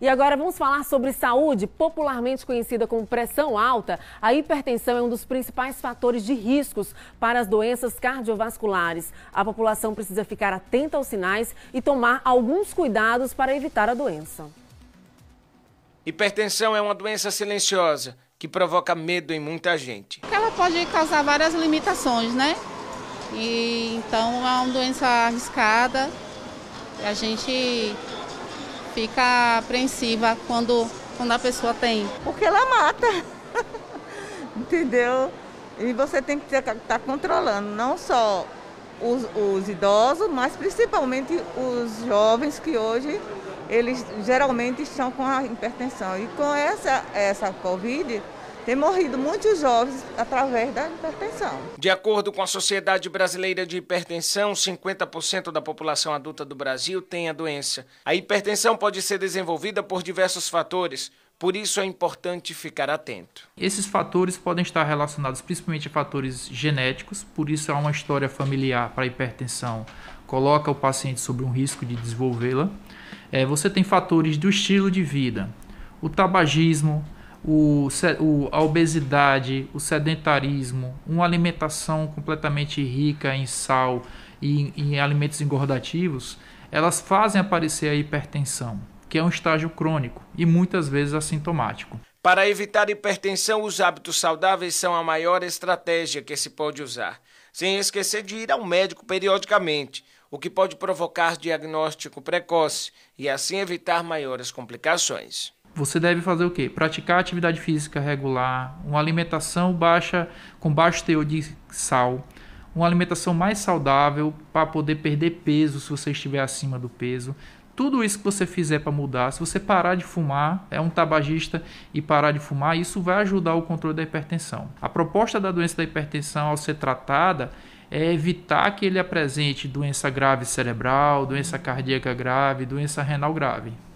E agora vamos falar sobre saúde, popularmente conhecida como pressão alta. A hipertensão é um dos principais fatores de riscos para as doenças cardiovasculares. A população precisa ficar atenta aos sinais e tomar alguns cuidados para evitar a doença. Hipertensão é uma doença silenciosa que provoca medo em muita gente. Ela pode causar várias limitações, né? E, então é uma doença arriscada. A gente fica apreensiva quando, quando a pessoa tem. Porque ela mata, entendeu? E você tem que estar tá controlando, não só os, os, idosos, mas principalmente os jovens que hoje eles geralmente estão com a hipertensão. E com essa, essa Covid, tem morrido muitos jovens através da hipertensão. De acordo com a Sociedade Brasileira de Hipertensão, 50% da população adulta do Brasil tem a doença. A hipertensão pode ser desenvolvida por diversos fatores, por isso é importante ficar atento. Esses fatores podem estar relacionados principalmente a fatores genéticos, por isso há uma história familiar para a hipertensão, coloca o paciente sobre um risco de desenvolvê-la. É, você tem fatores do estilo de vida, o tabagismo, o, o, a obesidade, o sedentarismo, uma alimentação completamente rica em sal e em, em alimentos engordativos, elas fazem aparecer a hipertensão, que é um estágio crônico e muitas vezes assintomático. Para evitar hipertensão, os hábitos saudáveis são a maior estratégia que se pode usar, sem esquecer de ir ao médico periodicamente, o que pode provocar diagnóstico precoce e assim evitar maiores complicações você deve fazer o quê? Praticar atividade física regular, uma alimentação baixa com baixo teor de sal, uma alimentação mais saudável para poder perder peso se você estiver acima do peso. Tudo isso que você fizer para mudar, se você parar de fumar, é um tabagista e parar de fumar, isso vai ajudar o controle da hipertensão. A proposta da doença da hipertensão ao ser tratada é evitar que ele apresente doença grave cerebral, doença cardíaca grave, doença renal grave.